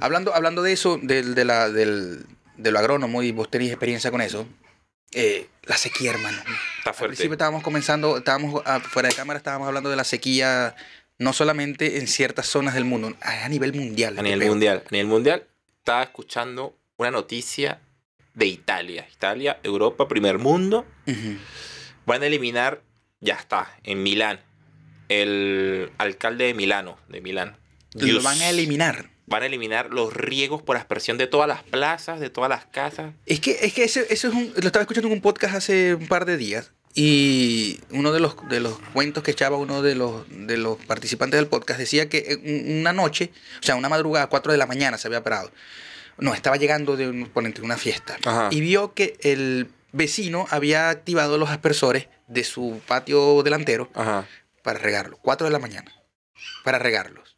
Hablando, hablando de eso, de, la, del, lo agrónomo, y vos tenés experiencia con eso, eh, la sequía, hermano. Está fuerte. Al principio estábamos comenzando, estábamos fuera de cámara, estábamos hablando de la sequía, no solamente en ciertas zonas del mundo, a nivel mundial. A nivel mundial. A nivel mundial, estaba escuchando una noticia de Italia. Italia, Europa, primer mundo. Van a eliminar, ya está, en Milán. El alcalde de Milano, de Milán. Lo van a eliminar van a eliminar los riegos por aspersión de todas las plazas, de todas las casas. Es que, es que eso, es un, lo estaba escuchando en un podcast hace un par de días y uno de los, de los cuentos que echaba uno de los, de los participantes del podcast decía que una noche, o sea, una madrugada, 4 de la mañana se había parado. No, estaba llegando de una fiesta. Y vio que el vecino había activado los aspersores de su patio delantero para regarlo. 4 de la mañana. Para regarlos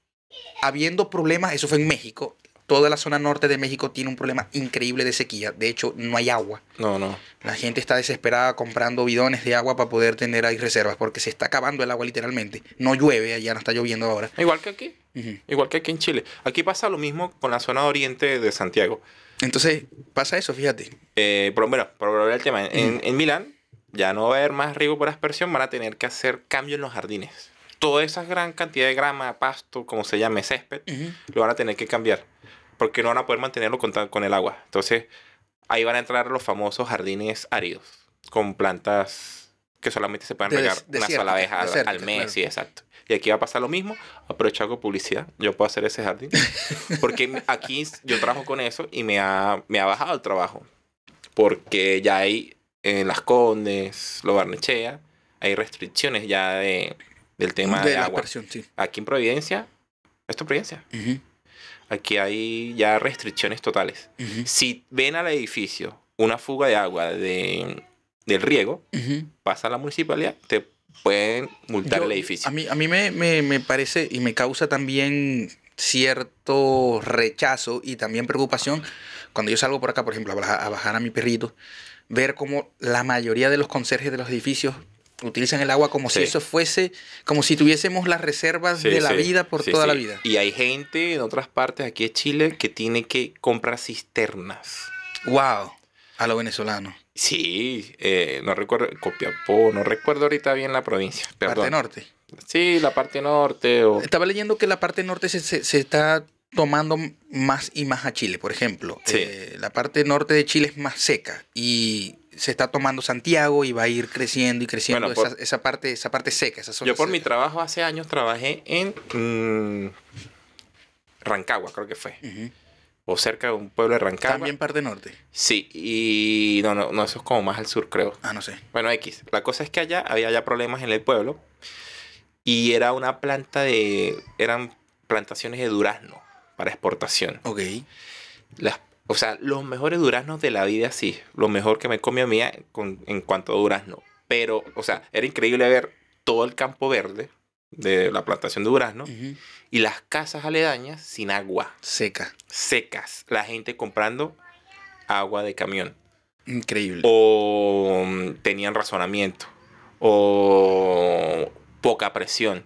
habiendo problemas, eso fue en México, toda la zona norte de México tiene un problema increíble de sequía. De hecho, no hay agua. No, no. La gente está desesperada comprando bidones de agua para poder tener ahí reservas porque se está acabando el agua literalmente. No llueve, allá no está lloviendo ahora. Igual que aquí. Igual que aquí en Chile. Aquí pasa lo mismo con la zona oriente de Santiago. Entonces, pasa eso, fíjate. Eh, pero, bueno, para volver al tema, en, en Milán ya no va a haber más riego por aspersión, van a tener que hacer cambios en los jardines toda esa gran cantidad de grama, pasto, como se llame, césped, lo van a tener que cambiar porque no van a poder mantenerlo con, con el agua. Entonces, ahí van a entrar los famosos jardines áridos con plantas que solamente se pueden regar una sola vez al, mes, sí, exacto. Y aquí va a pasar lo mismo, aprovecho hago publicidad, yo puedo hacer ese jardín, porque aquí yo trabajo con eso y me ha, me ha bajado el trabajo, porque ya hay en eh, Las Condes, Lo Barnechea, hay restricciones ya de, del tema de, la agua. Aquí en Providencia, esto es Providencia. Aquí hay ya restricciones totales. Si ven al edificio una fuga de agua del riego, pasa a la municipalidad, te pueden multar el edificio. A mí, a mí me, me parece y me causa también cierto rechazo y también preocupación cuando yo salgo por acá, por ejemplo, a, bajar a mi perrito, ver cómo la mayoría de los conserjes de los edificios utilizan el agua como si eso fuese, como si tuviésemos las reservas de la vida por toda la vida. Y hay gente en otras partes aquí de Chile que tiene que comprar cisternas. ¡Wow! A lo venezolano. Sí, eh, no recuerdo, Copiapó, no recuerdo ahorita bien la provincia. Perdón. Parte norte. Sí, la parte norte. O... Estaba leyendo que la parte norte se, está tomando más y más a Chile, por ejemplo. Sí. Eh, la parte norte de Chile es más seca y se está tomando Santiago y va a ir creciendo y creciendo esa, parte, esa parte seca. yo por mi trabajo hace años trabajé en mm, Rancagua, creo que fue. O cerca de un pueblo de Rancagua. También parte norte. Sí, y no, no, no, eso es como más al sur, creo. Ah, no sé. Bueno, X. La cosa es que allá había ya problemas en el pueblo y era una planta de... eran plantaciones de durazno para exportación. Ok. Las, o sea, los mejores duraznos de la vida, sí. Lo mejor que me comió mía con, en cuanto a durazno. Pero, o sea, era increíble ver todo el campo verde de la plantación de durazno y las casas aledañas sin agua. Secas. Secas. La gente comprando agua de camión. Increíble. O mm, tenían razonamiento. O poca presión.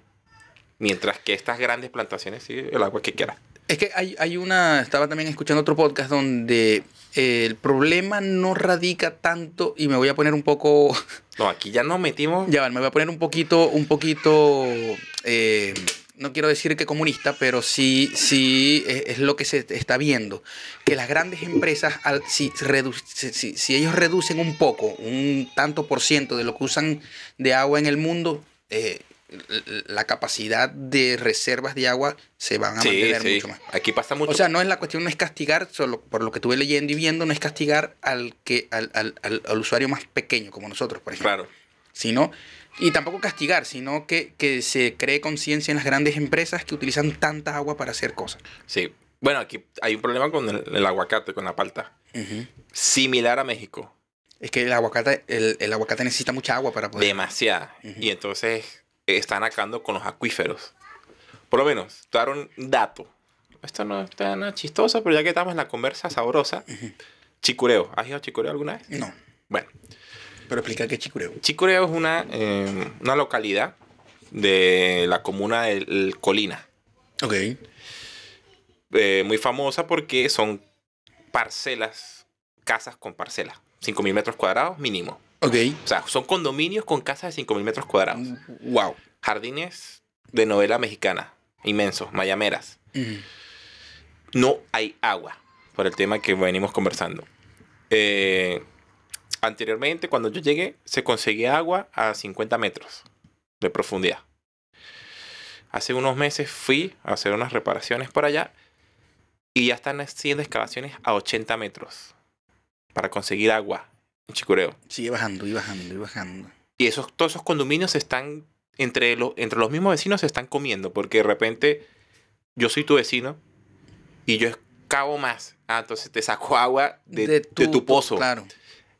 Mientras que estas grandes plantaciones, sí, el agua que quiera. Es que hay, hay una, estaba también escuchando otro podcast donde eh, el problema no radica tanto y me voy a poner un poco... No, aquí ya no metimos. Ya, me voy a poner un poquito, un poquito... Eh, no quiero decir que comunista, pero sí, sí es, lo que se está viendo. Que las grandes empresas, si, si ellos reducen un poco, un tanto por ciento de lo que usan de agua en el mundo, eh, la capacidad de reservas de agua se van a mantener mucho más. Aquí pasa mucho. O sea, no es la cuestión, no es castigar, solo por lo que estuve leyendo y viendo, no es castigar al que, al, usuario más pequeño, como nosotros, por ejemplo. Claro. Sino, y tampoco castigar, sino que, que se cree conciencia en las grandes empresas que utilizan tanta agua para hacer cosas. Sí. Bueno, aquí hay un problema con el, aguacate, con la palta. Similar a México. Es que el aguacate, el, aguacate necesita mucha agua para poder. Demasiada. Y entonces están acabando con los acuíferos. Por lo menos, dar un dato. Esto no está nada chistoso, pero ya que estamos en la conversa sabrosa, chicureo. ¿Has ido a chicureo alguna vez? No. Bueno. Pero explica qué es chicureo. Chicureo es una, eh, una localidad de la comuna del Colina. Ok. Eh, muy famosa porque son parcelas, casas con parcelas. 5.000 metros cuadrados mínimo. Okay, O sea, son condominios con casas de 5.000 metros cuadrados. Wow. Jardines de novela mexicana, inmensos, mayameras. No hay agua, por el tema que venimos conversando. Eh, anteriormente, cuando yo llegué, se conseguía agua a 50 metros de profundidad. Hace unos meses fui a hacer unas reparaciones por allá y ya están haciendo excavaciones a 80 metros para conseguir agua Chicureo. Sigue bajando y bajando y bajando. Y esos, todos esos condominios están, entre, los, entre los mismos vecinos se están comiendo, porque de repente yo soy tu vecino y yo escavo más. Ah, entonces te saco agua de, de, tu, pozo. Claro.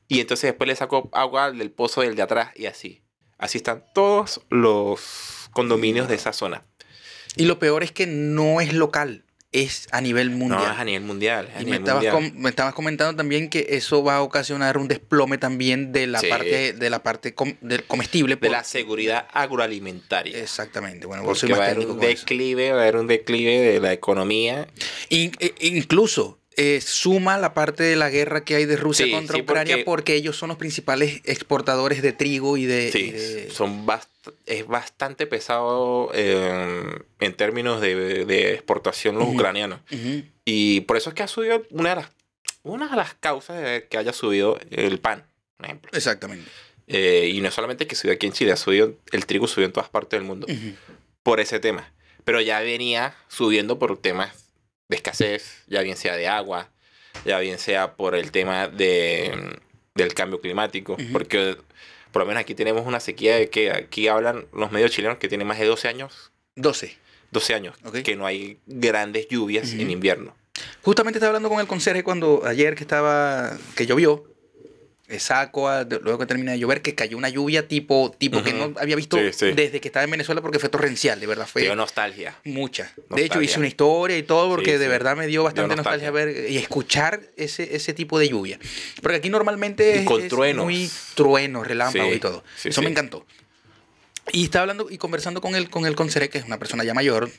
Y entonces después le saco agua del pozo del de atrás y así. Así están todos los condominios de esa zona. Y lo peor es que no es local es a nivel mundial. a nivel mundial. y me, estabas comentando también que eso va a ocasionar un desplome también de la parte, de la parte del comestible. De la seguridad agroalimentaria. Exactamente. Bueno, va a haber un declive, va a haber un declive de la economía. E-, incluso eh, suma la parte de la guerra que hay de Rusia contra Ucrania porque, ellos son los principales exportadores de trigo y de... Sí, Son es bastante pesado eh, en términos de, exportación los ucranianos. Y por eso es que ha subido una de las, una de las causas de que haya subido el pan, por ejemplo. Exactamente. Eh, y no solamente que subió aquí en Chile, ha subido, el trigo subió en todas partes del mundo por ese tema. Pero ya venía subiendo por temas de escasez, ya bien sea de agua, ya bien sea por el tema de, del cambio climático, porque por lo menos aquí tenemos una sequía de que aquí hablan los medios chilenos que tienen más de 12 años. 12. 12 años, que no hay grandes lluvias en invierno. Justamente estaba hablando con el conserje cuando ayer que estaba que llovió saco luego que termina de llover, que cayó una lluvia tipo, tipo que no había visto desde que estaba en Venezuela porque fue torrencial, de verdad. Fue dio nostalgia. Mucha. De hecho, hice una historia y todo porque de verdad me dio bastante nostalgia. ver y escuchar ese, ese tipo de lluvia. Porque aquí normalmente con es, muy truenos, relámpagos y todo. Eso me encantó. Y estaba hablando y conversando con él, con el Concere, que es una persona ya mayor,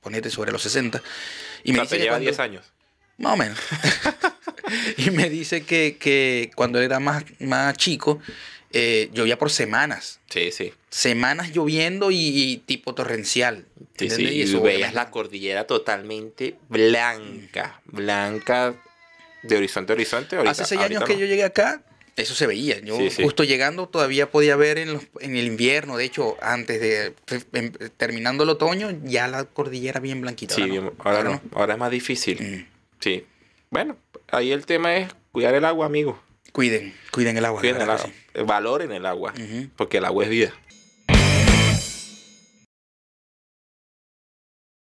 ponete sobre los 60. Y me 10 años. Más o menos. y me dice que, cuando era más, más chico, eh, llovía por semanas. Sí, sí. Semanas lloviendo y, tipo torrencial. Sí, sí. Y, veías la cordillera totalmente blanca, blanca de horizonte a horizonte. Hace seis años que yo llegué acá, eso se veía. Yo justo llegando todavía podía ver en, en, el invierno, de hecho, antes de em, terminando el otoño, ya la cordillera bien blanquita. Sí, ahora, no, ahora, es más difícil. Mm. Sí. Bueno, ahí el tema es cuidar el agua, amigo. Cuiden, cuiden el agua. Cuiden el agua. Valoren el agua, porque el agua es vida.